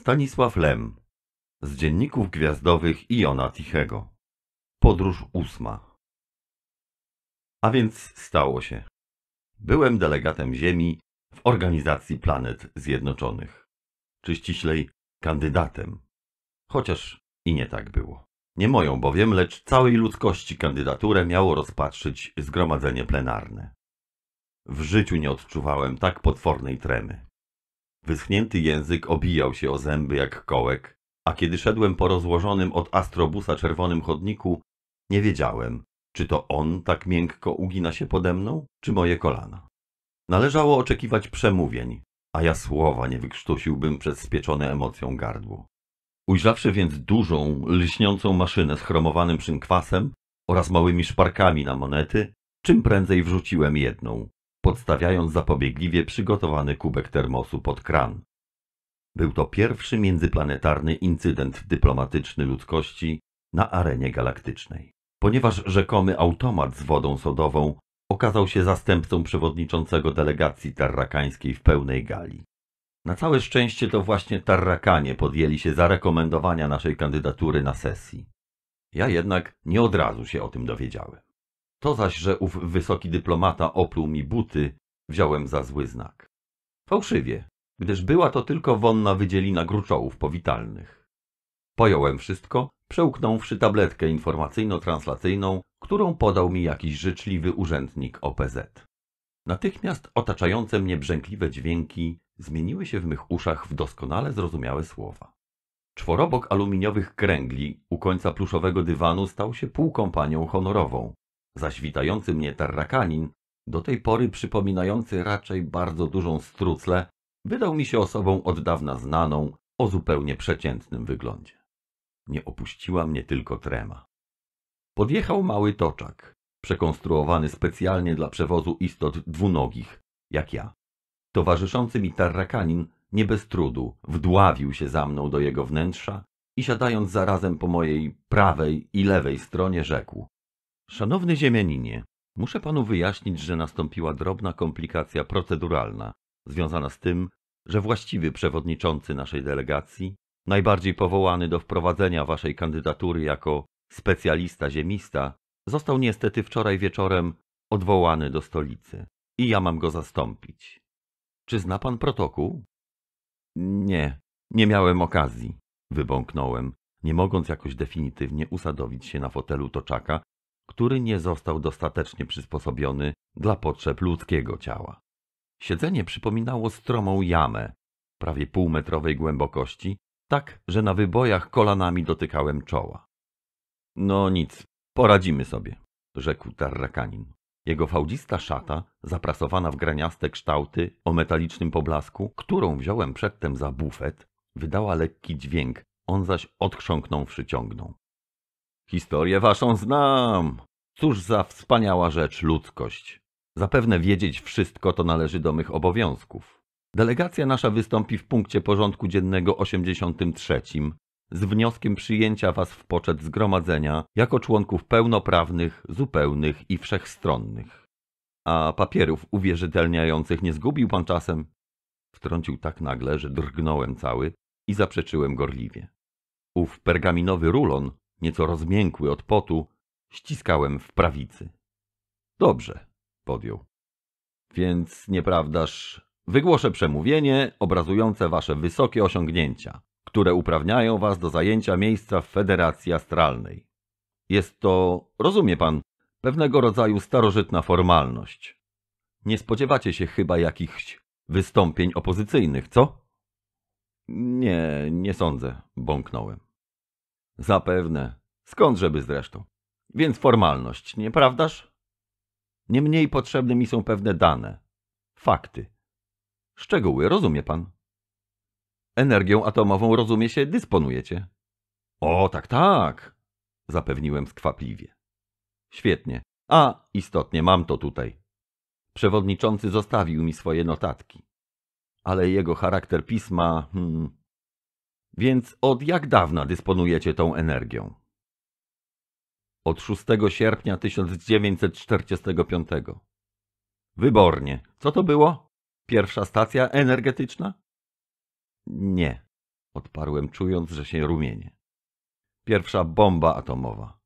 Stanisław Lem z dzienników gwiazdowych Iona Tichego. Podróż ósma. A więc stało się. Byłem delegatem Ziemi w Organizacji Planet Zjednoczonych. Czy ściślej kandydatem. Chociaż i nie tak było. Nie moją bowiem, lecz całej ludzkości kandydaturę miało rozpatrzyć zgromadzenie plenarne. W życiu nie odczuwałem tak potwornej tremy. Wyschnięty język obijał się o zęby jak kołek, a kiedy szedłem po rozłożonym od astrobusa czerwonym chodniku, nie wiedziałem, czy to on tak miękko ugina się pode mną, czy moje kolana. Należało oczekiwać przemówień, a ja słowa nie wykrztusiłbym przez spieczone emocją gardło. Ujrzawszy więc dużą, lśniącą maszynę z chromowanym przynkwasem oraz małymi szparkami na monety, czym prędzej wrzuciłem jedną, podstawiając zapobiegliwie przygotowany kubek termosu pod kran. Był to pierwszy międzyplanetarny incydent dyplomatyczny ludzkości na arenie galaktycznej. Ponieważ rzekomy automat z wodą sodową okazał się zastępcą przewodniczącego delegacji tarrakańskiej w pełnej gali. Na całe szczęście to właśnie tarrakanie podjęli się zarekomendowania naszej kandydatury na sesji. Ja jednak nie od razu się o tym dowiedziałem. To zaś, że ów wysoki dyplomata opluł mi buty, wziąłem za zły znak. Fałszywie, gdyż była to tylko wonna wydzielina gruczołów powitalnych. Pojąłem wszystko, przełknąwszy tabletkę informacyjno-translacyjną, którą podał mi jakiś życzliwy urzędnik OPZ. Natychmiast otaczające mnie brzękliwe dźwięki zmieniły się w mych uszach w doskonale zrozumiałe słowa. Czworobok aluminiowych kręgli u końca pluszowego dywanu stał się półkompanią honorową, zaś witający mnie tarrakanin, do tej pory przypominający raczej bardzo dużą strucle, wydał mi się osobą od dawna znaną, o zupełnie przeciętnym wyglądzie. Nie opuściła mnie tylko trema. Podjechał mały toczak, przekonstruowany specjalnie dla przewozu istot dwunogich, jak ja. Towarzyszący mi tarrakanin nie bez trudu wdławił się za mną do jego wnętrza i siadając zarazem po mojej prawej i lewej stronie rzekł Szanowny ziemianinie, muszę panu wyjaśnić, że nastąpiła drobna komplikacja proceduralna związana z tym, że właściwy przewodniczący naszej delegacji, najbardziej powołany do wprowadzenia waszej kandydatury jako specjalista ziemista, został niestety wczoraj wieczorem odwołany do stolicy i ja mam go zastąpić. Czy zna pan protokół? Nie, nie miałem okazji, wybąknąłem, nie mogąc jakoś definitywnie usadowić się na fotelu toczaka, który nie został dostatecznie przysposobiony dla potrzeb ludzkiego ciała. Siedzenie przypominało stromą jamę, prawie półmetrowej głębokości, tak, że na wybojach kolanami dotykałem czoła. No nic, poradzimy sobie, rzekł Tarrakanin. Jego fałdzista szata, zaprasowana w graniaste kształty o metalicznym poblasku, którą wziąłem przedtem za bufet, wydała lekki dźwięk, on zaś odchrząknąwszy ciągnął. Historię waszą znam. Cóż za wspaniała rzecz ludzkość. Zapewne wiedzieć wszystko to należy do mych obowiązków. Delegacja nasza wystąpi w punkcie porządku dziennego 83 z wnioskiem przyjęcia was w poczet zgromadzenia jako członków pełnoprawnych, zupełnych i wszechstronnych. A papierów uwierzytelniających nie zgubił pan czasem? Wtrącił tak nagle, że drgnąłem cały i zaprzeczyłem gorliwie. Ów pergaminowy rulon nieco rozmiękły od potu, ściskałem w prawicy. Dobrze, podjął. Więc nieprawdaż, wygłoszę przemówienie obrazujące wasze wysokie osiągnięcia, które uprawniają was do zajęcia miejsca w Federacji Astralnej. Jest to, rozumie pan, pewnego rodzaju starożytna formalność. Nie spodziewacie się chyba jakichś wystąpień opozycyjnych, co? Nie, nie sądzę, bąknąłem. Zapewne. Skądżeby zresztą. Więc formalność, nieprawdaż? Niemniej potrzebne mi są pewne dane. Fakty. Szczegóły, rozumie pan? Energią atomową, rozumie się, dysponujecie. O, tak, tak, zapewniłem skwapliwie. Świetnie. A, istotnie, mam to tutaj. Przewodniczący zostawił mi swoje notatki. Ale jego charakter pisma... Hmm, więc od jak dawna dysponujecie tą energią? Od 6 sierpnia 1945. Wybornie. Co to było? Pierwsza stacja energetyczna? Nie, odparłem, czując, że się rumienie. Pierwsza bomba atomowa.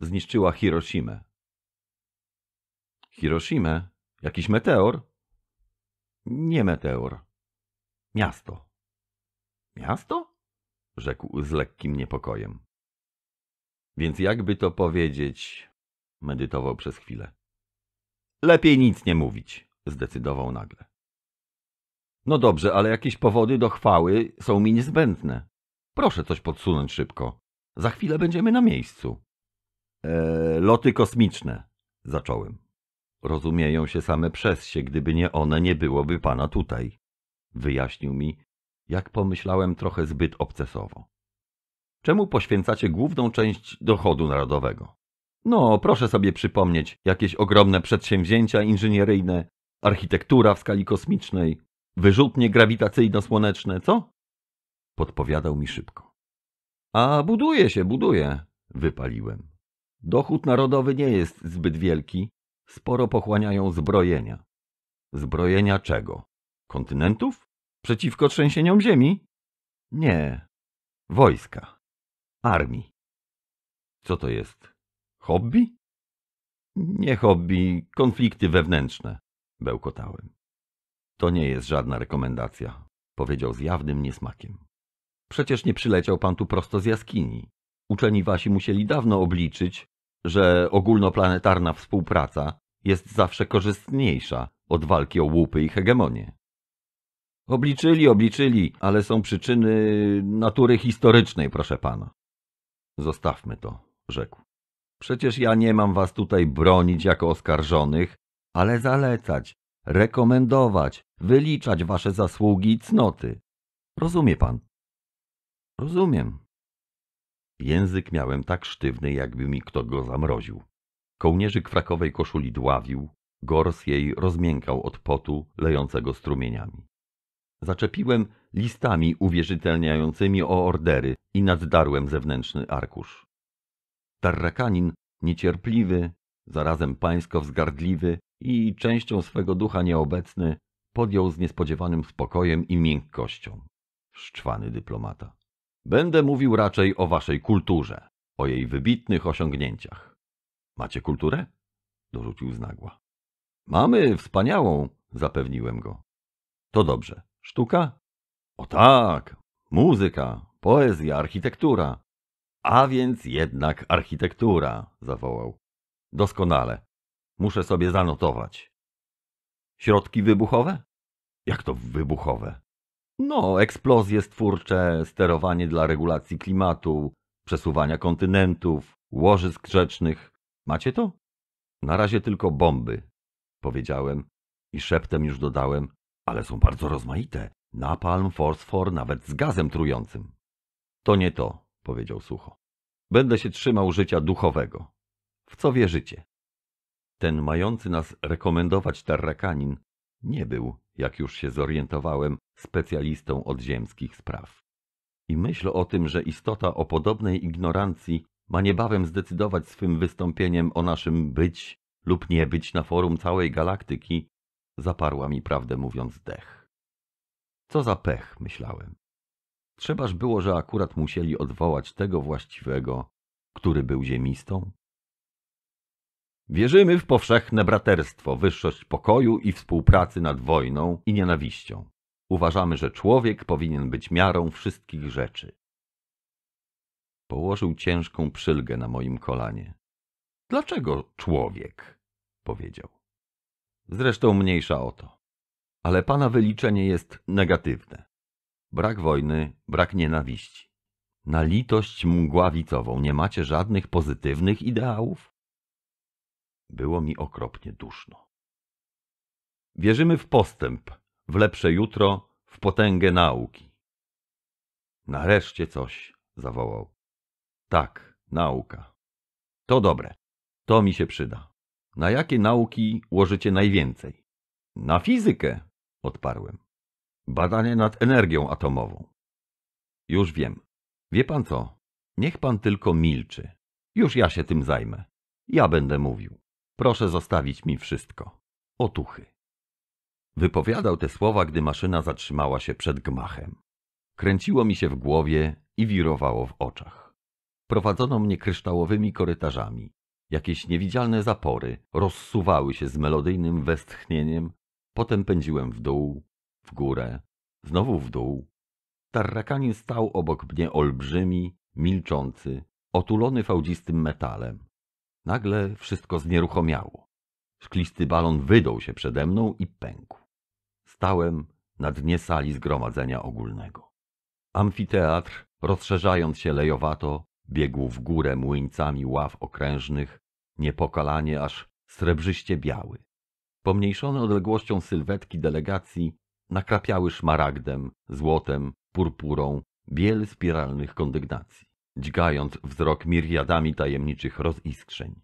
Zniszczyła Hiroshimę. Hiroshimę? Jakiś meteor? Nie meteor. Miasto. Miasto? rzekł z lekkim niepokojem. Więc jakby to powiedzieć, medytował przez chwilę. Lepiej nic nie mówić, zdecydował nagle. No dobrze, ale jakieś powody do chwały są mi niezbędne. Proszę coś podsunąć szybko. Za chwilę będziemy na miejscu. E, loty kosmiczne, zacząłem. Rozumieją się same przez się, gdyby nie one, nie byłoby pana tutaj. Wyjaśnił mi, jak pomyślałem trochę zbyt obcesowo. Czemu poświęcacie główną część dochodu narodowego? No, proszę sobie przypomnieć, jakieś ogromne przedsięwzięcia inżynieryjne, architektura w skali kosmicznej, wyrzutnie grawitacyjno-słoneczne, co? Podpowiadał mi szybko. A buduje się, buduje, wypaliłem. Dochód narodowy nie jest zbyt wielki, sporo pochłaniają zbrojenia. Zbrojenia czego? Kontynentów? Przeciwko trzęsieniom ziemi? Nie. Wojska. Armii. Co to jest? Hobby? Nie hobby, konflikty wewnętrzne, bełkotałem. To nie jest żadna rekomendacja, powiedział z jawnym niesmakiem. Przecież nie przyleciał pan tu prosto z jaskini. Uczeni wasi musieli dawno obliczyć, że ogólnoplanetarna współpraca jest zawsze korzystniejsza od walki o łupy i hegemonię. Obliczyli, obliczyli, ale są przyczyny natury historycznej, proszę pana. Zostawmy to, rzekł. Przecież ja nie mam was tutaj bronić jako oskarżonych, ale zalecać, rekomendować, wyliczać wasze zasługi i cnoty. Rozumie pan? Rozumiem. Język miałem tak sztywny, jakby mi kto go zamroził. Kołnierzyk frakowej koszuli dławił, gors jej rozmiękał od potu lejącego strumieniami. Zaczepiłem listami uwierzytelniającymi o ordery i naddarłem zewnętrzny arkusz. Tarrakanin, niecierpliwy, zarazem pańsko wzgardliwy i częścią swego ducha nieobecny, podjął z niespodziewanym spokojem i miękkością. Szczwany dyplomata. Będę mówił raczej o waszej kulturze, o jej wybitnych osiągnięciach. Macie kulturę? Dorzucił znagła. Mamy wspaniałą, zapewniłem go. To dobrze. Sztuka? O tak, muzyka, poezja, architektura. A więc jednak architektura, zawołał. Doskonale. Muszę sobie zanotować. Środki wybuchowe? Jak to wybuchowe? No, eksplozje stwórcze, sterowanie dla regulacji klimatu, przesuwania kontynentów, łożysk rzecznych. Macie to? Na razie tylko bomby, powiedziałem i szeptem już dodałem ale są bardzo rozmaite. Napalm, fosfor, nawet z gazem trującym. To nie to, powiedział sucho. Będę się trzymał życia duchowego. W co wierzycie? Ten mający nas rekomendować tarrakanin nie był, jak już się zorientowałem, specjalistą od ziemskich spraw. I myśl o tym, że istota o podobnej ignorancji ma niebawem zdecydować swym wystąpieniem o naszym być lub nie być na forum całej galaktyki, Zaparła mi prawdę mówiąc dech. Co za pech, myślałem. Trzebaż było, że akurat musieli odwołać tego właściwego, który był ziemistą? Wierzymy w powszechne braterstwo, wyższość pokoju i współpracy nad wojną i nienawiścią. Uważamy, że człowiek powinien być miarą wszystkich rzeczy. Położył ciężką przylgę na moim kolanie. Dlaczego człowiek? powiedział. Zresztą mniejsza o to. Ale pana wyliczenie jest negatywne. Brak wojny, brak nienawiści. Na litość mgławicową nie macie żadnych pozytywnych ideałów? Było mi okropnie duszno. Wierzymy w postęp, w lepsze jutro, w potęgę nauki. Nareszcie coś, zawołał. Tak, nauka. To dobre. To mi się przyda. Na jakie nauki łożycie najwięcej? Na fizykę, odparłem. Badanie nad energią atomową. Już wiem. Wie pan co? Niech pan tylko milczy. Już ja się tym zajmę. Ja będę mówił. Proszę zostawić mi wszystko. Otuchy. Wypowiadał te słowa, gdy maszyna zatrzymała się przed gmachem. Kręciło mi się w głowie i wirowało w oczach. Prowadzono mnie kryształowymi korytarzami. Jakieś niewidzialne zapory rozsuwały się z melodyjnym westchnieniem, potem pędziłem w dół, w górę, znowu w dół. Tarrakanin stał obok mnie olbrzymi, milczący, otulony fałdzistym metalem. Nagle wszystko znieruchomiało. Szklisty balon wydął się przede mną i pękł. Stałem na dnie sali zgromadzenia ogólnego. Amfiteatr, rozszerzając się lejowato, biegł w górę młyńcami ław okrężnych, niepokalanie aż srebrzyście biały. Pomniejszone odległością sylwetki delegacji nakrapiały szmaragdem, złotem, purpurą, biel spiralnych kondygnacji, dźgając wzrok miriadami tajemniczych roziskrzeń.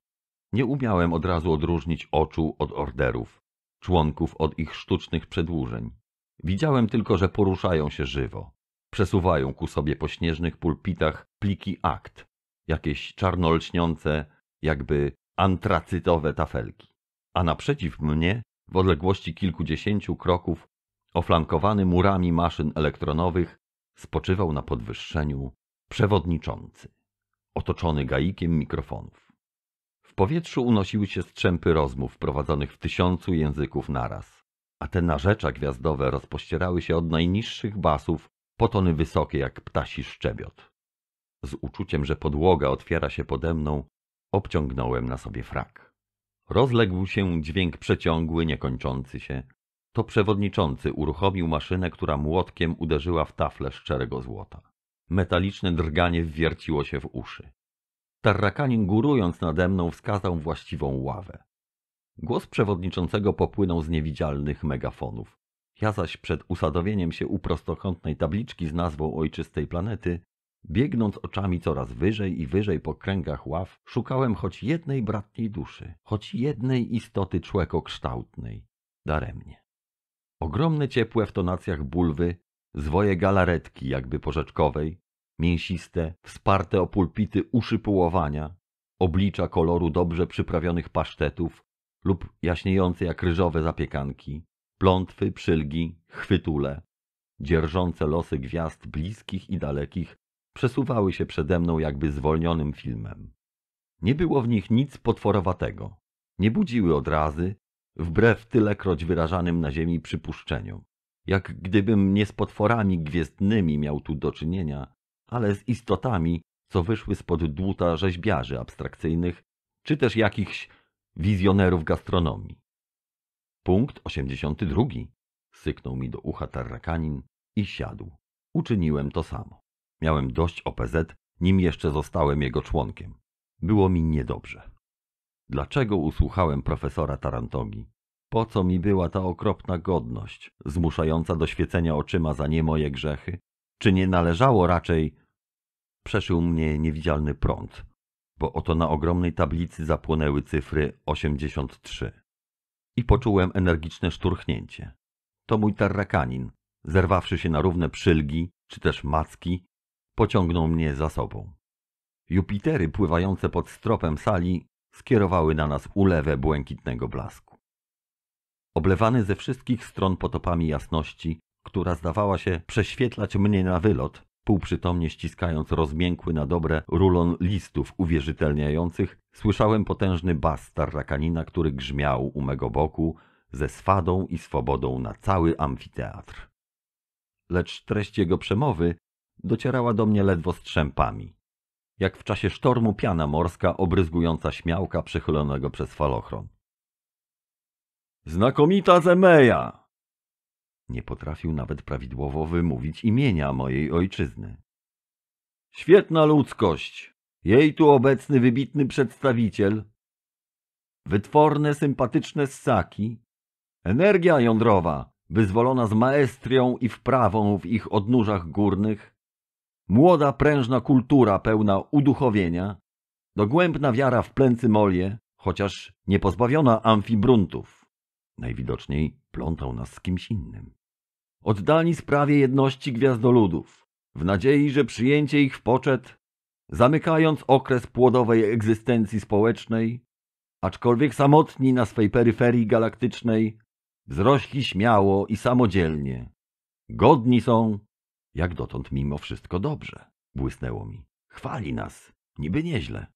Nie umiałem od razu odróżnić oczu od orderów, członków od ich sztucznych przedłużeń. Widziałem tylko, że poruszają się żywo, przesuwają ku sobie po śnieżnych pulpitach pliki akt, jakieś czarnolśniące, jakby antracytowe tafelki. A naprzeciw mnie, w odległości kilkudziesięciu kroków, oflankowany murami maszyn elektronowych, spoczywał na podwyższeniu przewodniczący, otoczony gaikiem mikrofonów. W powietrzu unosiły się strzępy rozmów prowadzonych w tysiącu języków naraz, a te narzecza gwiazdowe rozpościerały się od najniższych basów potony wysokie jak ptasi szczebiot. Z uczuciem, że podłoga otwiera się pode mną, obciągnąłem na sobie frak. Rozległ się dźwięk przeciągły, niekończący się. To przewodniczący uruchomił maszynę, która młotkiem uderzyła w taflę szczerego złota. Metaliczne drganie wwierciło się w uszy. Tarrakanin górując nade mną wskazał właściwą ławę. Głos przewodniczącego popłynął z niewidzialnych megafonów. Ja zaś przed usadowieniem się u prostokątnej tabliczki z nazwą ojczystej planety, biegnąc oczami coraz wyżej i wyżej po kręgach ław, szukałem choć jednej bratniej duszy, choć jednej istoty człekokształtnej. Daremnie. Ogromne ciepłe w tonacjach bulwy, zwoje galaretki jakby porzeczkowej, mięsiste, wsparte o pulpity uszy pułowania, oblicza koloru dobrze przyprawionych pasztetów lub jaśniejące jak ryżowe zapiekanki, plątwy, przylgi, chwytule, dzierżące losy gwiazd bliskich i dalekich, przesuwały się przede mną jakby zwolnionym filmem. Nie było w nich nic potworowatego. Nie budziły odrazy, wbrew tylekroć wyrażanym na ziemi przypuszczeniom. Jak gdybym nie z potworami gwiezdnymi miał tu do czynienia, ale z istotami, co wyszły spod dłuta rzeźbiarzy abstrakcyjnych, czy też jakichś wizjonerów gastronomii. Punkt osiemdziesiąty drugi, Syknął mi do ucha Tarrakanin i siadł. Uczyniłem to samo. Miałem dość OPZ, nim jeszcze zostałem jego członkiem. Było mi niedobrze. Dlaczego usłuchałem profesora Tarantogi? Po co mi była ta okropna godność, zmuszająca do świecenia oczyma za nie moje grzechy? Czy nie należało raczej... Przeszył mnie niewidzialny prąd, bo oto na ogromnej tablicy zapłonęły cyfry 83 i poczułem energiczne szturchnięcie. To mój tarrakanin, zerwawszy się na równe przylgi, czy też macki, pociągnął mnie za sobą. Jupitery pływające pod stropem sali skierowały na nas ulewę błękitnego blasku. Oblewany ze wszystkich stron potopami jasności, która zdawała się prześwietlać mnie na wylot, półprzytomnie ściskając rozmiękły na dobre rulon listów uwierzytelniających, Słyszałem potężny bas tarrakanina, który grzmiał u mego boku ze swadą i swobodą na cały amfiteatr. Lecz treść jego przemowy docierała do mnie ledwo strzępami, jak w czasie sztormu piana morska obryzgująca śmiałka przechylonego przez falochron. Znakomita Zemeja! Nie potrafił nawet prawidłowo wymówić imienia mojej ojczyzny. Świetna ludzkość! Jej tu obecny wybitny przedstawiciel, wytworne, sympatyczne ssaki, energia jądrowa wyzwolona z maestrią i wprawą w ich odnóżach górnych, młoda, prężna kultura pełna uduchowienia, dogłębna wiara w molie, chociaż nie pozbawiona amfibruntów. Najwidoczniej plątał nas z kimś innym. Oddani sprawie jedności gwiazdoludów, w nadziei, że przyjęcie ich w poczet zamykając okres płodowej egzystencji społecznej, aczkolwiek samotni na swej peryferii galaktycznej, wzrośli śmiało i samodzielnie. Godni są, jak dotąd mimo wszystko dobrze, błysnęło mi. Chwali nas, niby nieźle.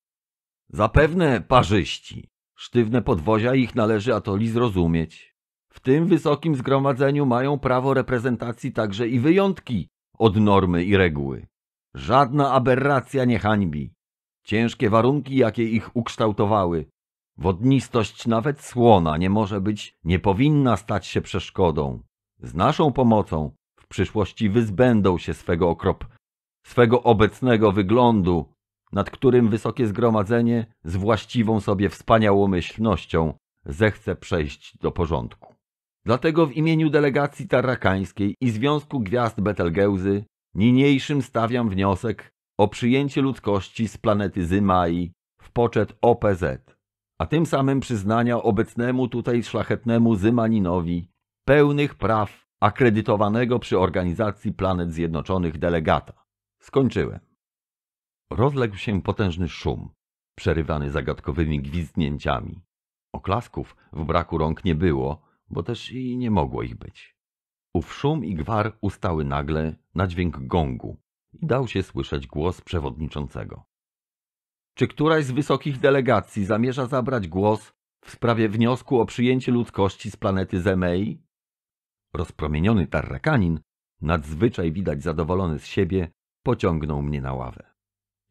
Zapewne parzyści. Sztywne podwozia ich należy atoli zrozumieć. W tym wysokim zgromadzeniu mają prawo reprezentacji także i wyjątki od normy i reguły. Żadna aberracja nie hańbi. Ciężkie warunki, jakie ich ukształtowały. Wodnistość nawet słona nie może być, nie powinna stać się przeszkodą. Z naszą pomocą w przyszłości wyzbędą się swego okrop, swego obecnego wyglądu, nad którym wysokie zgromadzenie z właściwą sobie wspaniałomyślnością zechce przejść do porządku. Dlatego w imieniu delegacji tarrakańskiej i Związku Gwiazd Betelgeuzy Niniejszym stawiam wniosek o przyjęcie ludzkości z planety Zymai w poczet OPZ, a tym samym przyznania obecnemu tutaj szlachetnemu Zymaninowi pełnych praw akredytowanego przy Organizacji Planet Zjednoczonych delegata. Skończyłem. Rozległ się potężny szum, przerywany zagadkowymi gwizdnięciami. Oklasków w braku rąk nie było, bo też i nie mogło ich być. Ów szum i gwar ustały nagle na dźwięk gongu i dał się słyszeć głos przewodniczącego. Czy któraś z wysokich delegacji zamierza zabrać głos w sprawie wniosku o przyjęcie ludzkości z planety Zemei? Rozpromieniony Tarrakanin, nadzwyczaj widać zadowolony z siebie, pociągnął mnie na ławę.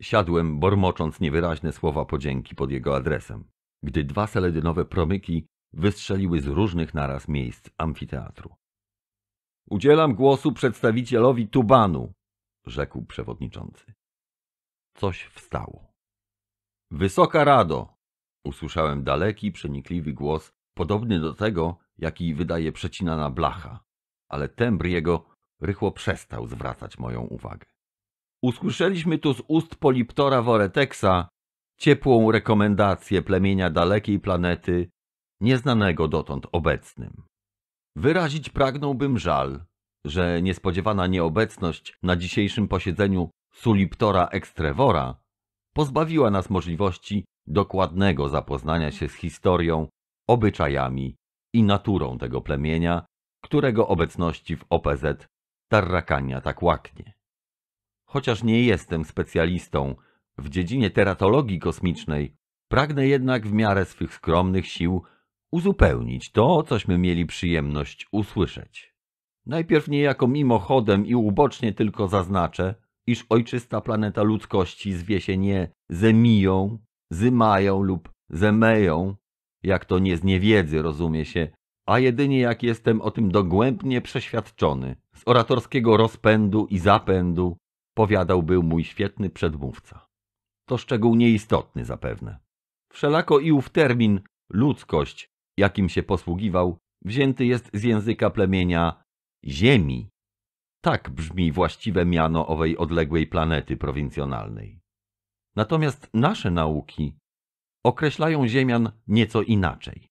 Siadłem, bormocząc niewyraźne słowa podzięki pod jego adresem, gdy dwa seledynowe promyki wystrzeliły z różnych naraz miejsc amfiteatru. Udzielam głosu przedstawicielowi Tubanu, rzekł przewodniczący. Coś wstało. Wysoka Rado, usłyszałem daleki, przenikliwy głos, podobny do tego, jaki wydaje przecinana blacha, ale tembr jego rychło przestał zwracać moją uwagę. Usłyszeliśmy tu z ust Poliptora Woreteksa ciepłą rekomendację plemienia dalekiej planety, nieznanego dotąd obecnym. Wyrazić pragnąłbym żal, że niespodziewana nieobecność na dzisiejszym posiedzeniu Suliptora Ekstrewora pozbawiła nas możliwości dokładnego zapoznania się z historią, obyczajami i naturą tego plemienia, którego obecności w OPZ Tarrakania tak łaknie. Chociaż nie jestem specjalistą w dziedzinie teratologii kosmicznej, pragnę jednak w miarę swych skromnych sił uzupełnić to, cośmy mieli przyjemność usłyszeć. Najpierw niejako mimochodem i ubocznie tylko zaznaczę, iż ojczysta planeta ludzkości zwie się nie zemiją, zymają lub zemeją, jak to nie z niewiedzy rozumie się, a jedynie jak jestem o tym dogłębnie przeświadczony, z oratorskiego rozpędu i zapędu, powiadał był mój świetny przedmówca. To szczegół nieistotny zapewne. Wszelako i ów termin ludzkość jakim się posługiwał, wzięty jest z języka plemienia Ziemi. Tak brzmi właściwe miano owej odległej planety prowincjonalnej. Natomiast nasze nauki określają Ziemian nieco inaczej.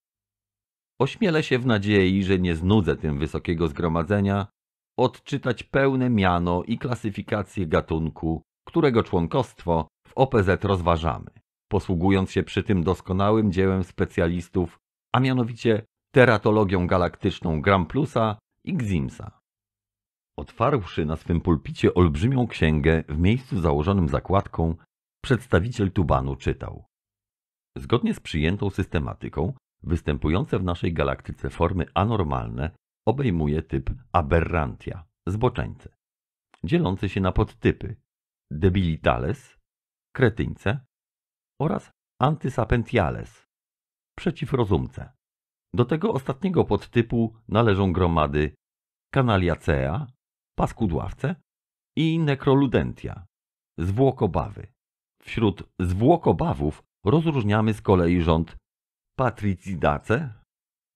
Ośmielę się w nadziei, że nie znudzę tym wysokiego zgromadzenia, odczytać pełne miano i klasyfikację gatunku, którego członkostwo w OPZ rozważamy, posługując się przy tym doskonałym dziełem specjalistów a mianowicie teratologią galaktyczną Gramplusa i Ximsa. Otwarłszy na swym pulpicie olbrzymią księgę w miejscu założonym zakładką, przedstawiciel Tubanu czytał. Zgodnie z przyjętą systematyką, występujące w naszej galaktyce formy anormalne obejmuje typ aberrantia, zboczeńce, dzielący się na podtypy debilitales, kretyńce oraz antysapentiales, przeciw rozumce. Do tego ostatniego podtypu należą gromady kanaliacea, Paskudławce i nekroludentia, zwłokobawy. Wśród zwłokobawów rozróżniamy z kolei rząd Patricidace,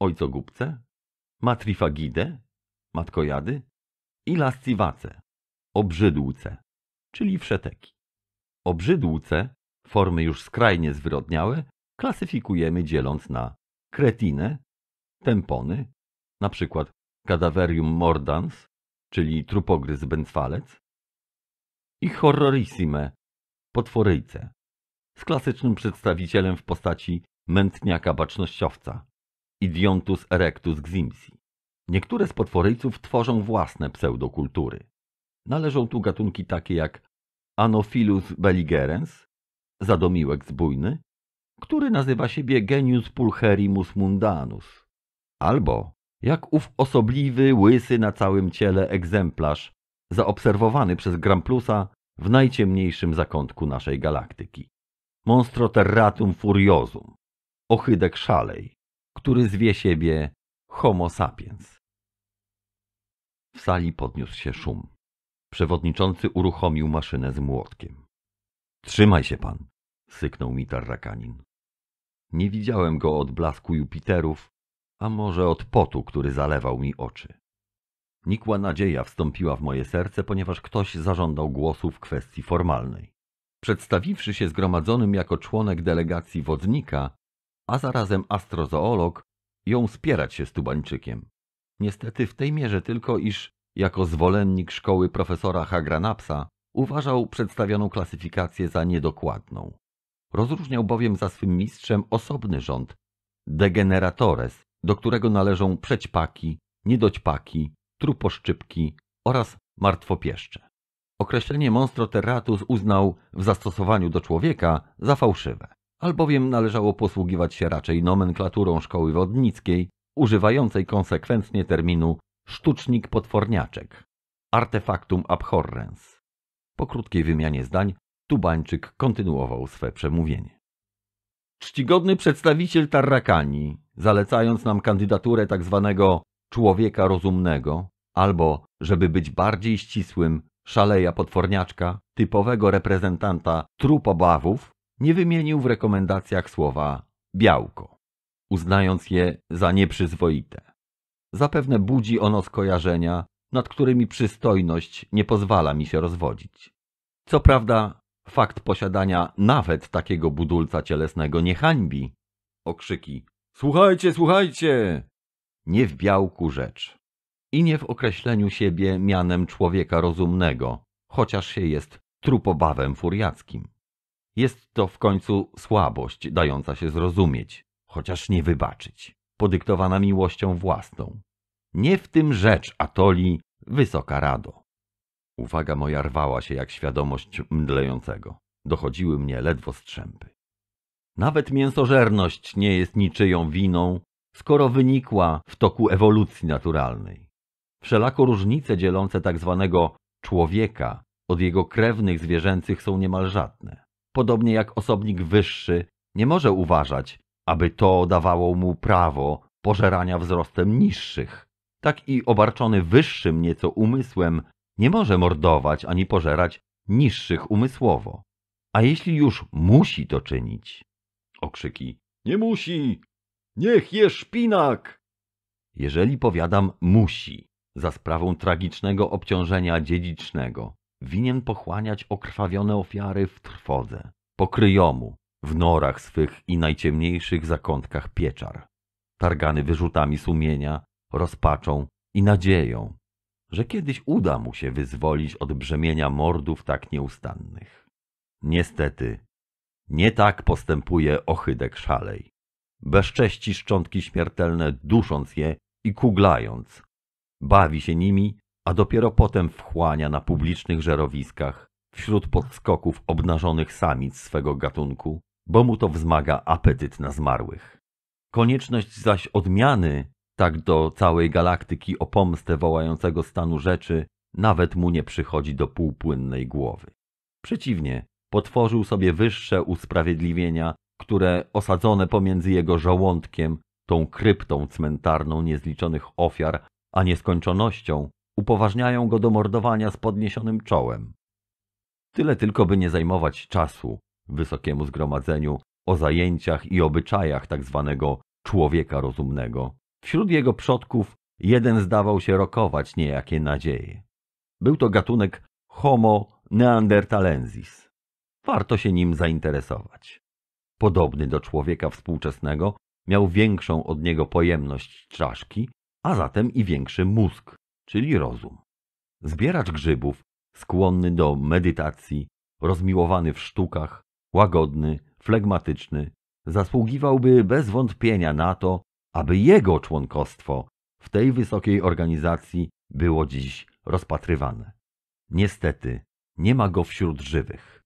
ojcogubce, Matrifagide, matkojady i lascivace, obrzydłce, czyli wszeteki. Obrzydłce, formy już skrajnie zwyrodniałe, klasyfikujemy dzieląc na kretinę, tempony, np. cadaverium mordans, czyli trupogryz bęcwalec, i horrorissime, potworyjce, z klasycznym przedstawicielem w postaci mętniaka bacznościowca, idiontus erectus ximsi. Niektóre z potworyjców tworzą własne pseudokultury. Należą tu gatunki takie jak anophilus belligerens, zadomiłek zbójny, który nazywa siebie genius pulcherimus mundanus. Albo, jak ów osobliwy, łysy na całym ciele egzemplarz, zaobserwowany przez Gramplusa w najciemniejszym zakątku naszej galaktyki. Monstro terratum furiosum, ohydek szalej, który zwie siebie homo sapiens. W sali podniósł się szum. Przewodniczący uruchomił maszynę z młotkiem. Trzymaj się pan, syknął mi Tarrakanin. Nie widziałem go od blasku Jupiterów, a może od potu, który zalewał mi oczy. Nikła nadzieja wstąpiła w moje serce, ponieważ ktoś zażądał głosu w kwestii formalnej. Przedstawiwszy się zgromadzonym jako członek delegacji wodnika, a zarazem astrozoolog, ją spierać się z Tubańczykiem. Niestety w tej mierze tylko, iż jako zwolennik szkoły profesora Hagranapsa uważał przedstawioną klasyfikację za niedokładną. Rozróżniał bowiem za swym mistrzem osobny rząd, degeneratores, do którego należą przećpaki, niedoćpaki, truposzczypki oraz martwopieszcze. Określenie monstro terratus uznał w zastosowaniu do człowieka za fałszywe, albowiem należało posługiwać się raczej nomenklaturą szkoły wodnickiej, używającej konsekwentnie terminu sztucznik potworniaczek, artefactum abhorrens. Po krótkiej wymianie zdań Tubańczyk kontynuował swe przemówienie. Czcigodny przedstawiciel Tarrakani, zalecając nam kandydaturę tzw. Tak człowieka rozumnego, albo, żeby być bardziej ścisłym, szaleja potworniaczka, typowego reprezentanta trup obawów, nie wymienił w rekomendacjach słowa białko, uznając je za nieprzyzwoite. Zapewne budzi ono skojarzenia, nad którymi przystojność nie pozwala mi się rozwodzić. Co prawda, Fakt posiadania nawet takiego budulca cielesnego nie hańbi. Okrzyki Słuchajcie, słuchajcie! Nie w białku rzecz. I nie w określeniu siebie mianem człowieka rozumnego, chociaż się jest trupobawem furiackim. Jest to w końcu słabość dająca się zrozumieć, chociaż nie wybaczyć, podyktowana miłością własną. Nie w tym rzecz, Atoli, Wysoka Rado. Uwaga moja rwała się jak świadomość mdlejącego. Dochodziły mnie ledwo strzępy. Nawet mięsożerność nie jest niczyją winą, skoro wynikła w toku ewolucji naturalnej. Wszelako różnice dzielące tak zwanego człowieka od jego krewnych zwierzęcych są niemal żadne. Podobnie jak osobnik wyższy nie może uważać, aby to dawało mu prawo pożerania wzrostem niższych. Tak i obarczony wyższym nieco umysłem nie może mordować ani pożerać niższych umysłowo. A jeśli już musi to czynić? Okrzyki. Nie musi! Niech je szpinak! Jeżeli powiadam musi, za sprawą tragicznego obciążenia dziedzicznego, winien pochłaniać okrwawione ofiary w trwodze, pokryjomu, w norach swych i najciemniejszych zakątkach pieczar, targany wyrzutami sumienia, rozpaczą i nadzieją, że kiedyś uda mu się wyzwolić od brzemienia mordów tak nieustannych. Niestety, nie tak postępuje ohydek szalej. Bezcześci szczątki śmiertelne, dusząc je i kuglając. Bawi się nimi, a dopiero potem wchłania na publicznych żerowiskach, wśród podskoków obnażonych samic swego gatunku, bo mu to wzmaga apetyt na zmarłych. Konieczność zaś odmiany tak do całej galaktyki o pomstę wołającego stanu rzeczy nawet mu nie przychodzi do półpłynnej głowy. Przeciwnie, potworzył sobie wyższe usprawiedliwienia, które osadzone pomiędzy jego żołądkiem, tą kryptą cmentarną niezliczonych ofiar, a nieskończonością, upoważniają go do mordowania z podniesionym czołem. Tyle tylko, by nie zajmować czasu wysokiemu zgromadzeniu o zajęciach i obyczajach tak zwanego człowieka rozumnego, Wśród jego przodków jeden zdawał się rokować niejakie nadzieje. Był to gatunek Homo neanderthalensis. Warto się nim zainteresować. Podobny do człowieka współczesnego, miał większą od niego pojemność czaszki, a zatem i większy mózg, czyli rozum. Zbieracz grzybów, skłonny do medytacji, rozmiłowany w sztukach, łagodny, flegmatyczny, zasługiwałby bez wątpienia na to, aby jego członkostwo w tej wysokiej organizacji było dziś rozpatrywane. Niestety, nie ma go wśród żywych.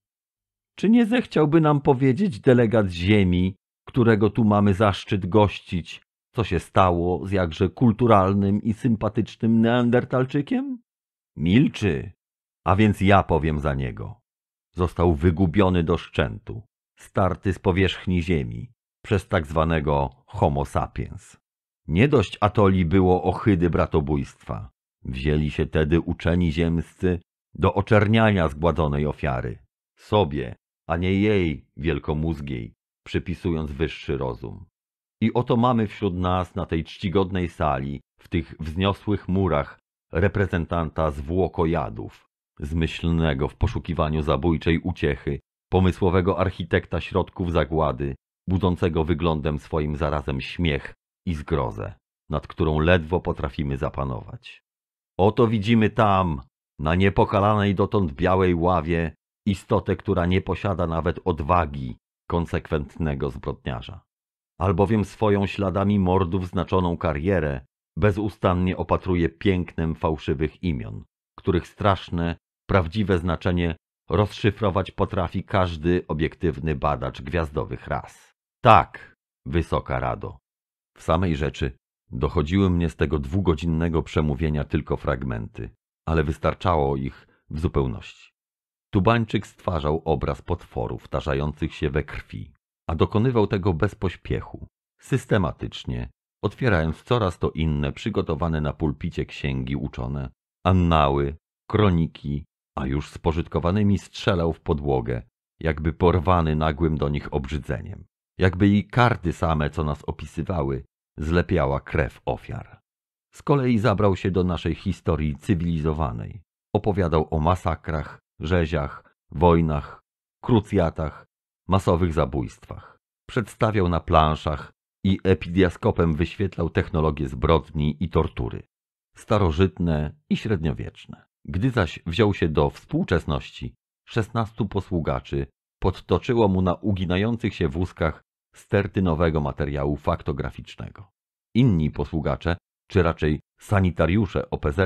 Czy nie zechciałby nam powiedzieć delegat Ziemi, którego tu mamy zaszczyt gościć, co się stało z jakże kulturalnym i sympatycznym Neandertalczykiem? Milczy, a więc ja powiem za niego. Został wygubiony do szczętu, starty z powierzchni ziemi, przez tak zwanego homo sapiens. Nie dość atoli było ohydy bratobójstwa. Wzięli się tedy uczeni ziemscy do oczerniania zgładzonej ofiary. Sobie, a nie jej wielkomózgiej, przypisując wyższy rozum. I oto mamy wśród nas na tej czcigodnej sali, w tych wzniosłych murach, reprezentanta zwłokojadów, zmyślnego w poszukiwaniu zabójczej uciechy, pomysłowego architekta środków zagłady, budzącego wyglądem swoim zarazem śmiech i zgrozę, nad którą ledwo potrafimy zapanować. Oto widzimy tam, na niepokalanej dotąd białej ławie, istotę, która nie posiada nawet odwagi konsekwentnego zbrodniarza. Albowiem swoją śladami mordów znaczoną karierę bezustannie opatruje pięknem fałszywych imion, których straszne, prawdziwe znaczenie rozszyfrować potrafi każdy obiektywny badacz gwiazdowych ras. Tak, Wysoka Rado. W samej rzeczy dochodziły mnie z tego dwugodzinnego przemówienia tylko fragmenty, ale wystarczało ich w zupełności. Tubańczyk stwarzał obraz potworów tarzających się we krwi, a dokonywał tego bez pośpiechu, systematycznie, otwierając coraz to inne przygotowane na pulpicie księgi uczone, annały, kroniki, a już spożytkowanymi strzelał w podłogę, jakby porwany nagłym do nich obrzydzeniem jakby i karty same, co nas opisywały, zlepiała krew ofiar. Z kolei zabrał się do naszej historii cywilizowanej. Opowiadał o masakrach, rzeziach, wojnach, krucjatach, masowych zabójstwach. Przedstawiał na planszach i epidiaskopem wyświetlał technologie zbrodni i tortury. Starożytne i średniowieczne. Gdy zaś wziął się do współczesności, szesnastu posługaczy podtoczyło mu na uginających się wózkach stertynowego materiału faktograficznego. Inni posługacze, czy raczej sanitariusze OPZ,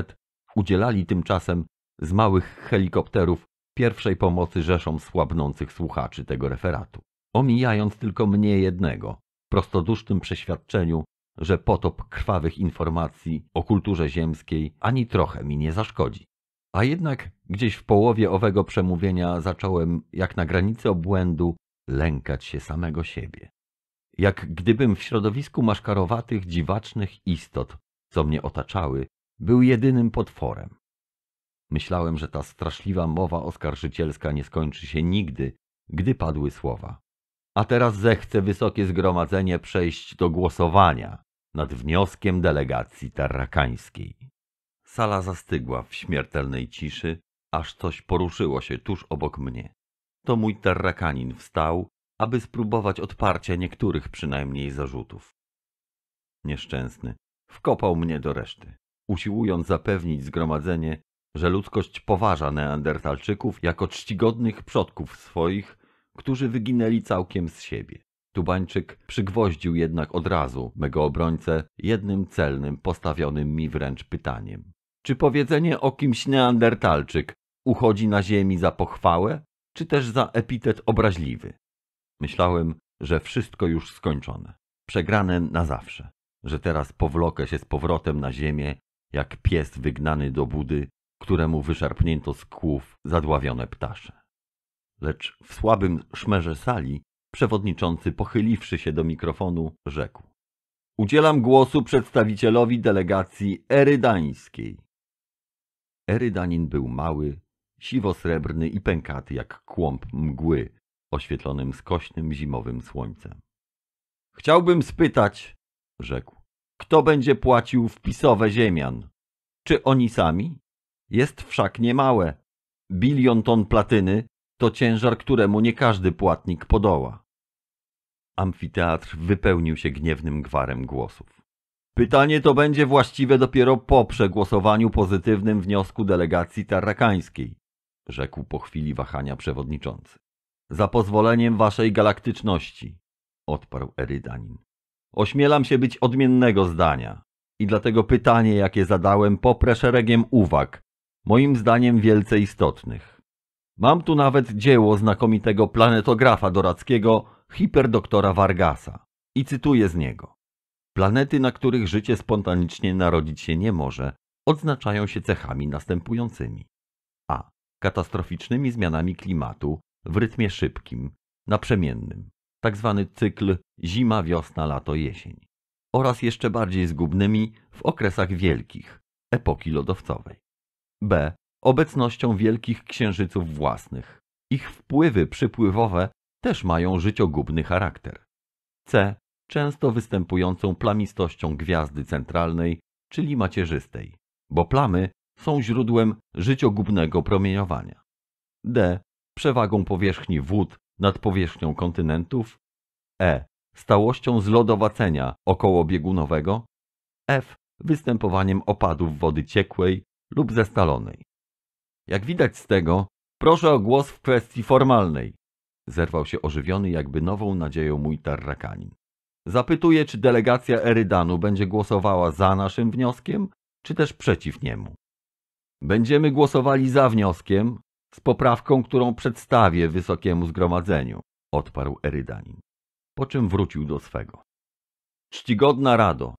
udzielali tymczasem z małych helikopterów pierwszej pomocy rzeszom słabnących słuchaczy tego referatu, omijając tylko mnie jednego, prostodusznym przeświadczeniu, że potop krwawych informacji o kulturze ziemskiej ani trochę mi nie zaszkodzi. A jednak gdzieś w połowie owego przemówienia zacząłem, jak na granicy obłędu, lękać się samego siebie jak gdybym w środowisku maszkarowatych, dziwacznych istot, co mnie otaczały, był jedynym potworem. Myślałem, że ta straszliwa mowa oskarżycielska nie skończy się nigdy, gdy padły słowa. A teraz zechce wysokie zgromadzenie przejść do głosowania nad wnioskiem delegacji tarrakańskiej. Sala zastygła w śmiertelnej ciszy, aż coś poruszyło się tuż obok mnie. To mój tarrakanin wstał aby spróbować odparcia niektórych przynajmniej zarzutów. Nieszczęsny wkopał mnie do reszty, usiłując zapewnić zgromadzenie, że ludzkość poważa Neandertalczyków jako czcigodnych przodków swoich, którzy wyginęli całkiem z siebie. Tubańczyk przygwoździł jednak od razu mego obrońcę jednym celnym, postawionym mi wręcz pytaniem. Czy powiedzenie o kimś neandertalczyk uchodzi na ziemi za pochwałę, czy też za epitet obraźliwy? Myślałem, że wszystko już skończone, przegrane na zawsze, że teraz powlokę się z powrotem na ziemię, jak pies wygnany do budy, któremu wyszarpnięto z kłów zadławione ptasze. Lecz w słabym szmerze sali przewodniczący, pochyliwszy się do mikrofonu, rzekł. Udzielam głosu przedstawicielowi delegacji erydańskiej. Erydanin był mały, siwo-srebrny i pękaty jak kłąb mgły, oświetlonym skośnym zimowym słońcem. Chciałbym spytać, rzekł, kto będzie płacił wpisowe ziemian? Czy oni sami? Jest wszak niemałe. Bilion ton platyny to ciężar, któremu nie każdy płatnik podoła. Amfiteatr wypełnił się gniewnym gwarem głosów. Pytanie to będzie właściwe dopiero po przegłosowaniu pozytywnym wniosku delegacji tarrakańskiej, rzekł po chwili wahania przewodniczący. Za pozwoleniem waszej galaktyczności, odparł Erydanin. Ośmielam się być odmiennego zdania i dlatego pytanie, jakie zadałem, poprę szeregiem uwag, moim zdaniem wielce istotnych. Mam tu nawet dzieło znakomitego planetografa doradzkiego, hiperdoktora Vargasa i cytuję z niego. Planety, na których życie spontanicznie narodzić się nie może, odznaczają się cechami następującymi. a. Katastroficznymi zmianami klimatu, w rytmie szybkim, naprzemiennym, tak zwany cykl zima, wiosna, lato, jesień, oraz jeszcze bardziej zgubnymi w okresach wielkich, epoki lodowcowej. B. Obecnością wielkich księżyców własnych. Ich wpływy przypływowe też mają życiogubny charakter. C. Często występującą plamistością gwiazdy centralnej, czyli macierzystej, bo plamy są źródłem życiogubnego promieniowania. D przewagą powierzchni wód nad powierzchnią kontynentów, e. stałością zlodowacenia okołobiegunowego, f. występowaniem opadów wody ciekłej lub zestalonej. Jak widać z tego, proszę o głos w kwestii formalnej, zerwał się ożywiony jakby nową nadzieją mój Tarrakanin. Zapytuję, czy delegacja Erydanu będzie głosowała za naszym wnioskiem, czy też przeciw niemu. Będziemy głosowali za wnioskiem, z poprawką, którą przedstawię wysokiemu zgromadzeniu, odparł Erydanin, po czym wrócił do swego. Czcigodna Rado,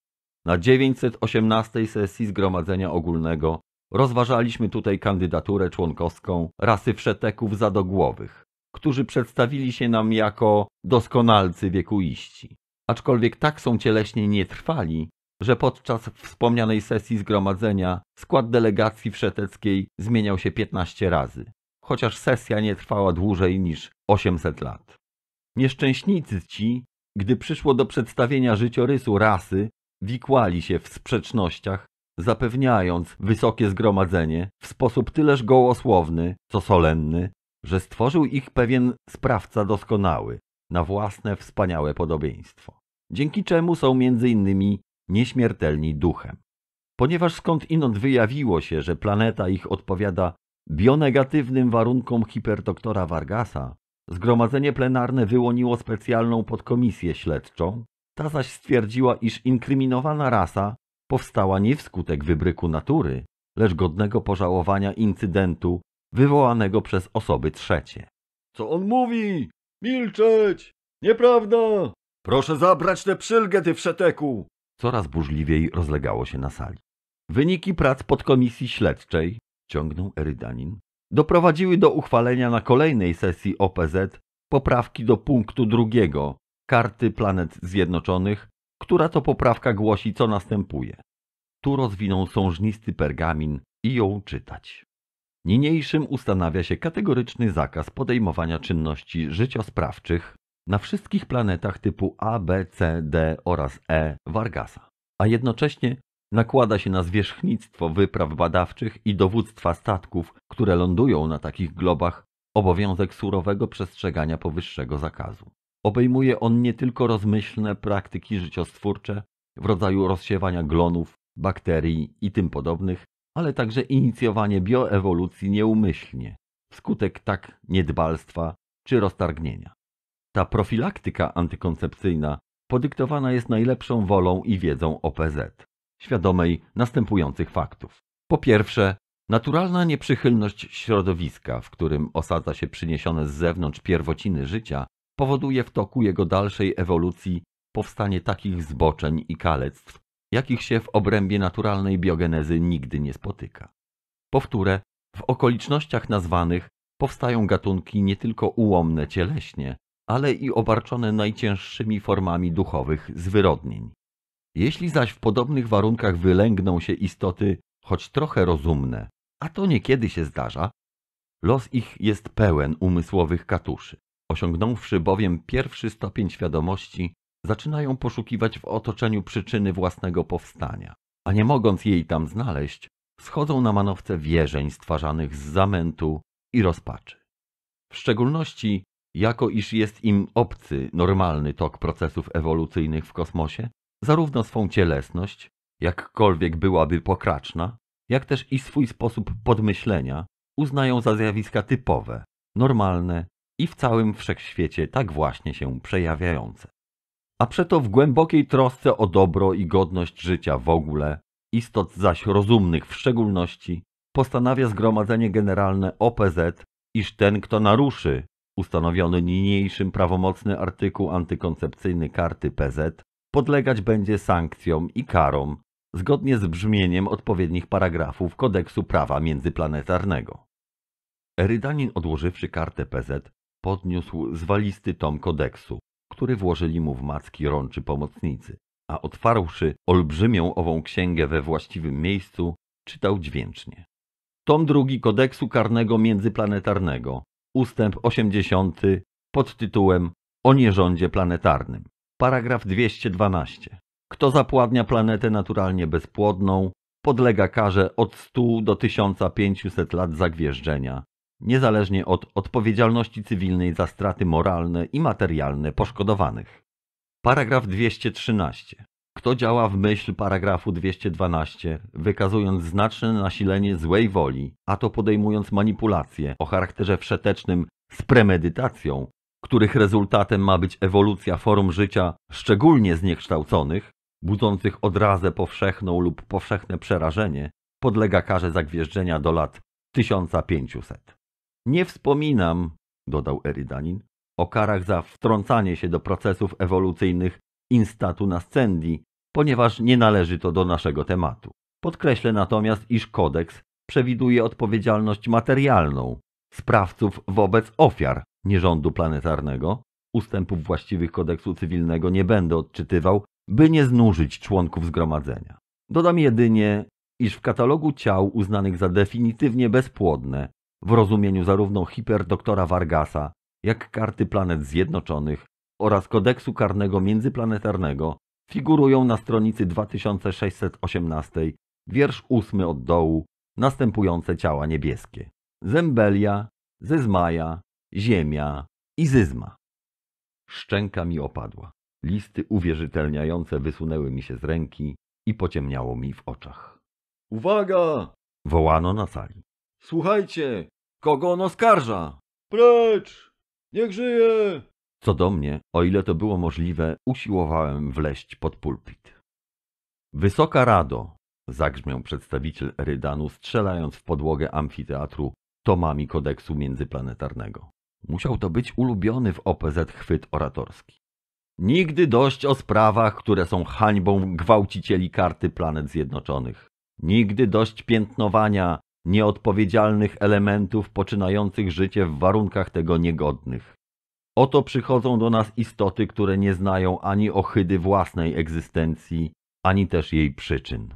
na 918 sesji Zgromadzenia Ogólnego rozważaliśmy tutaj kandydaturę członkowską rasy wszeteków zadogłowych, którzy przedstawili się nam jako doskonalcy wiekuiści. Aczkolwiek tak są cieleśnie nietrwali, że podczas wspomnianej sesji zgromadzenia skład delegacji wszeteckiej zmieniał się 15 razy chociaż sesja nie trwała dłużej niż 800 lat. Nieszczęśnicy ci, gdy przyszło do przedstawienia życiorysu rasy, wikłali się w sprzecznościach, zapewniając wysokie zgromadzenie w sposób tyleż gołosłowny, co solenny, że stworzył ich pewien sprawca doskonały na własne wspaniałe podobieństwo, dzięki czemu są między innymi nieśmiertelni duchem. Ponieważ skąd inąd wyjawiło się, że planeta ich odpowiada Bionegatywnym warunkom hiperdoktora Vargasa zgromadzenie plenarne wyłoniło specjalną podkomisję śledczą, ta zaś stwierdziła, iż inkryminowana rasa powstała nie wskutek wybryku natury, lecz godnego pożałowania incydentu wywołanego przez osoby trzecie. Co on mówi? Milczeć! Nieprawda! Proszę zabrać te przylgę, ty wszeteku! Coraz burzliwiej rozlegało się na sali. Wyniki prac podkomisji śledczej ciągnął Erydanin, doprowadziły do uchwalenia na kolejnej sesji OPZ poprawki do punktu drugiego Karty Planet Zjednoczonych, która to poprawka głosi, co następuje. Tu rozwinął sążnisty pergamin i ją czytać. Niniejszym ustanawia się kategoryczny zakaz podejmowania czynności życiosprawczych na wszystkich planetach typu A, B, C, D oraz E Vargasa, a jednocześnie nakłada się na zwierzchnictwo wypraw badawczych i dowództwa statków, które lądują na takich globach, obowiązek surowego przestrzegania powyższego zakazu. Obejmuje on nie tylko rozmyślne praktyki życiostwórcze w rodzaju rozsiewania glonów, bakterii i tym podobnych, ale także inicjowanie bioewolucji nieumyślnie, wskutek tak niedbalstwa czy roztargnienia. Ta profilaktyka antykoncepcyjna podyktowana jest najlepszą wolą i wiedzą OPZ świadomej następujących faktów. Po pierwsze, naturalna nieprzychylność środowiska, w którym osadza się przyniesione z zewnątrz pierwociny życia, powoduje w toku jego dalszej ewolucji powstanie takich zboczeń i kalectw, jakich się w obrębie naturalnej biogenezy nigdy nie spotyka. Powtórę, w okolicznościach nazwanych powstają gatunki nie tylko ułomne cieleśnie, ale i obarczone najcięższymi formami duchowych zwyrodnień. Jeśli zaś w podobnych warunkach wylęgną się istoty choć trochę rozumne, a to niekiedy się zdarza, los ich jest pełen umysłowych katuszy. Osiągnąwszy bowiem pierwszy stopień świadomości, zaczynają poszukiwać w otoczeniu przyczyny własnego powstania, a nie mogąc jej tam znaleźć, schodzą na manowce wierzeń stwarzanych z zamętu i rozpaczy. W szczególności, jako iż jest im obcy normalny tok procesów ewolucyjnych w kosmosie, zarówno swą cielesność, jakkolwiek byłaby pokraczna, jak też i swój sposób podmyślenia uznają za zjawiska typowe, normalne i w całym wszechświecie tak właśnie się przejawiające. A przeto w głębokiej trosce o dobro i godność życia w ogóle, istot zaś rozumnych w szczególności, postanawia Zgromadzenie Generalne OPZ, iż ten, kto naruszy ustanowiony niniejszym prawomocny artykuł antykoncepcyjny karty PZ, podlegać będzie sankcjom i karom zgodnie z brzmieniem odpowiednich paragrafów kodeksu prawa międzyplanetarnego. Erydanin, odłożywszy kartę PZ podniósł zwalisty tom kodeksu, który włożyli mu w macki rączy pomocnicy, a otwarłszy olbrzymią ową księgę we właściwym miejscu, czytał dźwięcznie. Tom drugi kodeksu karnego międzyplanetarnego, ustęp 80 pod tytułem O nierządzie planetarnym. Paragraf 212. Kto zapładnia planetę naturalnie bezpłodną, podlega karze od 100 do 1500 lat zagwieżdżenia, niezależnie od odpowiedzialności cywilnej za straty moralne i materialne poszkodowanych. Paragraf 213. Kto działa w myśl paragrafu 212, wykazując znaczne nasilenie złej woli, a to podejmując manipulacje o charakterze wszetecznym z premedytacją, których rezultatem ma być ewolucja form życia szczególnie zniekształconych, budzących odrazę powszechną lub powszechne przerażenie, podlega karze zagwieżdżenia do lat 1500. Nie wspominam, dodał Erydanin, o karach za wtrącanie się do procesów ewolucyjnych instatu nascendi, ponieważ nie należy to do naszego tematu. Podkreślę natomiast, iż kodeks przewiduje odpowiedzialność materialną sprawców wobec ofiar, nierządu planetarnego, ustępów właściwych kodeksu cywilnego nie będę odczytywał, by nie znużyć członków zgromadzenia. Dodam jedynie, iż w katalogu ciał uznanych za definitywnie bezpłodne, w rozumieniu zarówno hiperdoktora Vargasa, jak karty planet zjednoczonych oraz kodeksu karnego międzyplanetarnego figurują na stronicy 2618, wiersz 8 od dołu, następujące ciała niebieskie. Zembelia, Zezmaja, ziemia i zyzma. Szczęka mi opadła. Listy uwierzytelniające wysunęły mi się z ręki i pociemniało mi w oczach. Uwaga! wołano na sali. Słuchajcie, kogo on oskarża? Precz! Niech żyje! Co do mnie, o ile to było możliwe, usiłowałem wleść pod pulpit. Wysoka Rado, zagrzmiał przedstawiciel Rydanu, strzelając w podłogę amfiteatru tomami kodeksu międzyplanetarnego. Musiał to być ulubiony w OPZ chwyt oratorski. Nigdy dość o sprawach, które są hańbą gwałcicieli karty planet zjednoczonych. Nigdy dość piętnowania nieodpowiedzialnych elementów poczynających życie w warunkach tego niegodnych. Oto przychodzą do nas istoty, które nie znają ani ohydy własnej egzystencji, ani też jej przyczyn.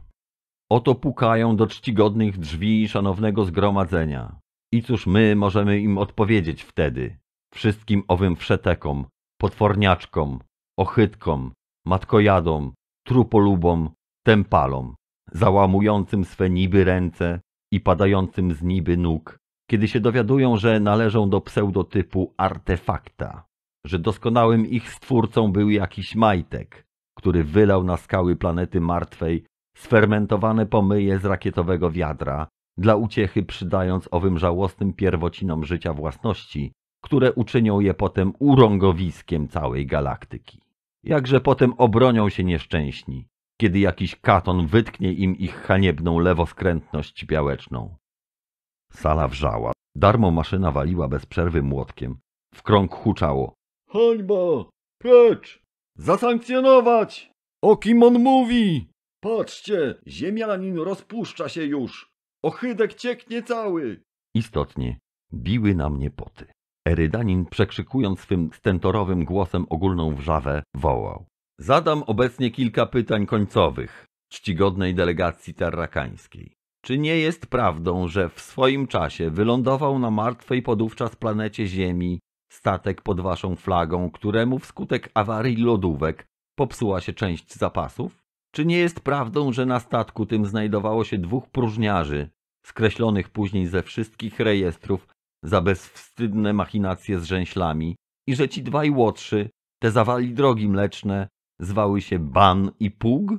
Oto pukają do czcigodnych drzwi szanownego zgromadzenia. I cóż my możemy im odpowiedzieć wtedy? Wszystkim owym wszetekom, potworniaczkom, ochytkom, matkojadom, trupolubom, tempalom, załamującym swe niby ręce i padającym z niby nóg, kiedy się dowiadują, że należą do pseudotypu artefakta, że doskonałym ich stwórcą był jakiś majtek, który wylał na skały planety martwej sfermentowane pomyje z rakietowego wiadra dla uciechy przydając owym żałosnym pierwocinom życia własności, które uczynią je potem urągowiskiem całej galaktyki. Jakże potem obronią się nieszczęśni, kiedy jakiś katon wytknie im ich haniebną lewoskrętność białeczną. Sala wrzała, darmo maszyna waliła bez przerwy młotkiem. W krąg huczało. Hańba! Precz! Zasankcjonować! O kim on mówi? Patrzcie, ziemianin rozpuszcza się już! Ochydek cieknie cały! Istotnie, biły na mnie poty. Erydanin, przekrzykując swym stentorowym głosem ogólną wrzawę, wołał. Zadam obecnie kilka pytań końcowych czcigodnej delegacji tarrakańskiej. Czy nie jest prawdą, że w swoim czasie wylądował na martwej podówczas planecie Ziemi statek pod waszą flagą, któremu wskutek awarii lodówek popsuła się część zapasów? Czy nie jest prawdą, że na statku tym znajdowało się dwóch próżniarzy, skreślonych później ze wszystkich rejestrów za bezwstydne machinacje z rzęślami i że ci dwaj łotrzy, te zawali drogi mleczne, zwały się Ban i Pug?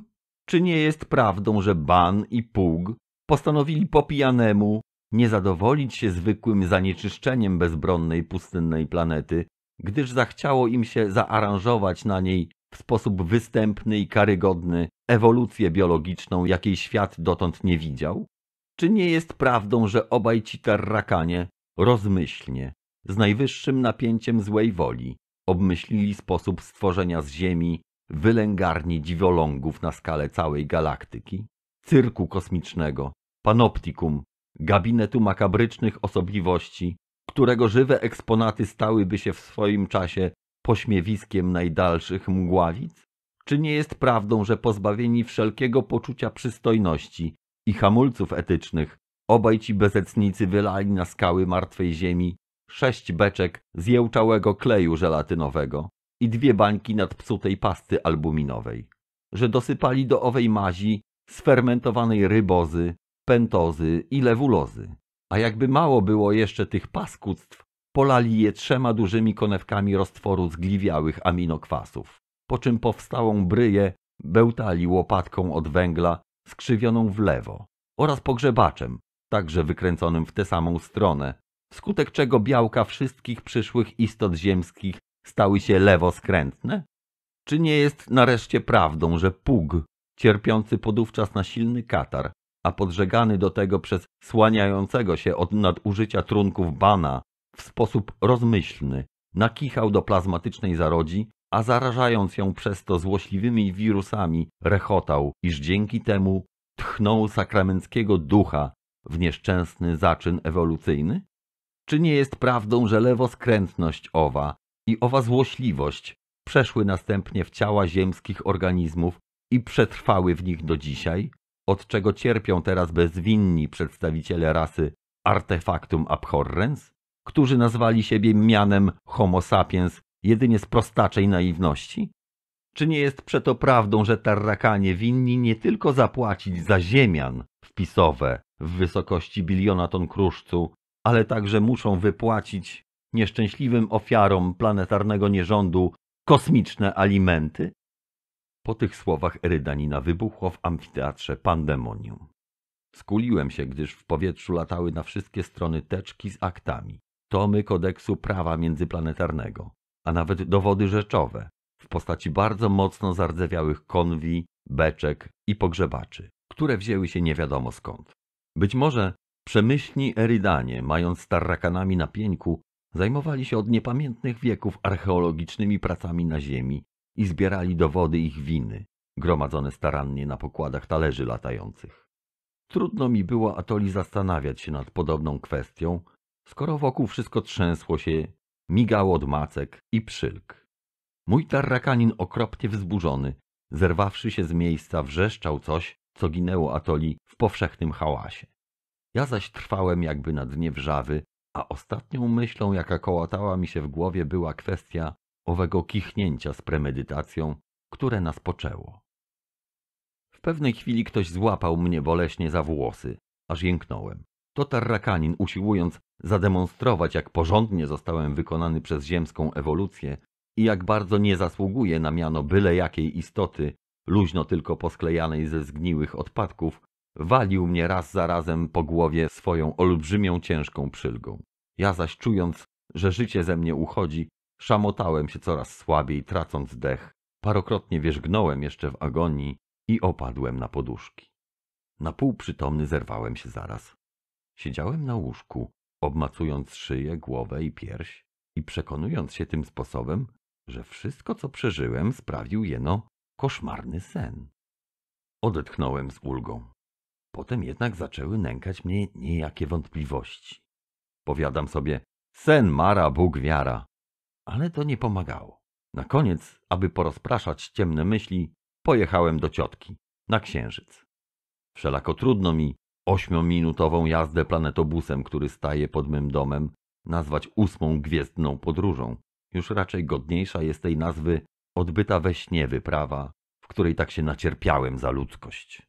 Czy nie jest prawdą, że Ban i Pug postanowili po pijanemu nie zadowolić się zwykłym zanieczyszczeniem bezbronnej pustynnej planety, gdyż zachciało im się zaaranżować na niej w sposób występny i karygodny ewolucję biologiczną, jakiej świat dotąd nie widział? Czy nie jest prawdą, że obaj ci tarrakanie rozmyślnie, z najwyższym napięciem złej woli, obmyślili sposób stworzenia z Ziemi wylęgarni dziwolągów na skalę całej galaktyki, cyrku kosmicznego, panoptikum, gabinetu makabrycznych osobliwości, którego żywe eksponaty stałyby się w swoim czasie pośmiewiskiem najdalszych mgławic? Czy nie jest prawdą, że pozbawieni wszelkiego poczucia przystojności i hamulców etycznych. Obaj ci bezecnicy wylali na skały martwej ziemi sześć beczek zjełczałego kleju żelatynowego i dwie bańki nadpsutej pasty albuminowej, że dosypali do owej mazi sfermentowanej rybozy, pentozy i lewulozy. A jakby mało było jeszcze tych paskudztw, polali je trzema dużymi konewkami roztworu zgliwiałych aminokwasów, po czym powstałą bryję bełtali łopatką od węgla skrzywioną w lewo oraz pogrzebaczem, także wykręconym w tę samą stronę, wskutek czego białka wszystkich przyszłych istot ziemskich stały się lewoskrętne? Czy nie jest nareszcie prawdą, że Pug, cierpiący podówczas na silny katar, a podżegany do tego przez słaniającego się od nadużycia trunków bana w sposób rozmyślny, nakichał do plazmatycznej zarodzi a zarażając ją przez to złośliwymi wirusami, rechotał, iż dzięki temu tchnął sakramenckiego ducha w nieszczęsny zaczyn ewolucyjny? Czy nie jest prawdą, że lewoskrętność owa i owa złośliwość przeszły następnie w ciała ziemskich organizmów i przetrwały w nich do dzisiaj, od czego cierpią teraz bezwinni przedstawiciele rasy artefactum abhorrens, którzy nazwali siebie mianem homo sapiens jedynie z prostaczej naiwności? Czy nie jest przeto prawdą, że tarrakanie winni nie tylko zapłacić za ziemian wpisowe w wysokości biliona ton kruszcu, ale także muszą wypłacić nieszczęśliwym ofiarom planetarnego nierządu kosmiczne alimenty? Po tych słowach Erydanina wybuchło w amfiteatrze pandemonium. Skuliłem się, gdyż w powietrzu latały na wszystkie strony teczki z aktami, tomy kodeksu prawa międzyplanetarnego, a nawet dowody rzeczowe w postaci bardzo mocno zardzewiałych konwi, beczek i pogrzebaczy, które wzięły się nie wiadomo skąd. Być może przemyślni Eridanie, mając tarrakanami na pięku, zajmowali się od niepamiętnych wieków archeologicznymi pracami na ziemi i zbierali dowody ich winy, gromadzone starannie na pokładach talerzy latających. Trudno mi było Atoli zastanawiać się nad podobną kwestią, skoro wokół wszystko trzęsło się migał od macek i przylk. Mój tarrakanin okropnie wzburzony, zerwawszy się z miejsca, wrzeszczał coś, co ginęło atoli w powszechnym hałasie. Ja zaś trwałem jakby na dnie wrzawy, a ostatnią myślą, jaka kołatała mi się w głowie, była kwestia owego kichnięcia z premedytacją, które nas poczęło. W pewnej chwili ktoś złapał mnie boleśnie za włosy, aż jęknąłem. To Tarrakanin, usiłując zademonstrować, jak porządnie zostałem wykonany przez ziemską ewolucję i jak bardzo nie zasługuje na miano byle jakiej istoty, luźno tylko posklejanej ze zgniłych odpadków, walił mnie raz za razem po głowie swoją olbrzymią, ciężką przylgą. Ja zaś czując, że życie ze mnie uchodzi, szamotałem się coraz słabiej, tracąc dech. Parokrotnie wierzgnąłem jeszcze w agonii i opadłem na poduszki. Na pół przytomny zerwałem się zaraz. Siedziałem na łóżku, obmacując szyję, głowę i pierś i przekonując się tym sposobem, że wszystko, co przeżyłem, sprawił jeno koszmarny sen. Odetchnąłem z ulgą. Potem jednak zaczęły nękać mnie niejakie wątpliwości. Powiadam sobie, sen mara, Bóg wiara. Ale to nie pomagało. Na koniec, aby porozpraszać ciemne myśli, pojechałem do ciotki, na księżyc. Wszelako trudno mi ośmiominutową jazdę planetobusem, który staje pod mym domem, nazwać ósmą gwiezdną podróżą. Już raczej godniejsza jest tej nazwy odbyta we śnie wyprawa, w której tak się nacierpiałem za ludzkość.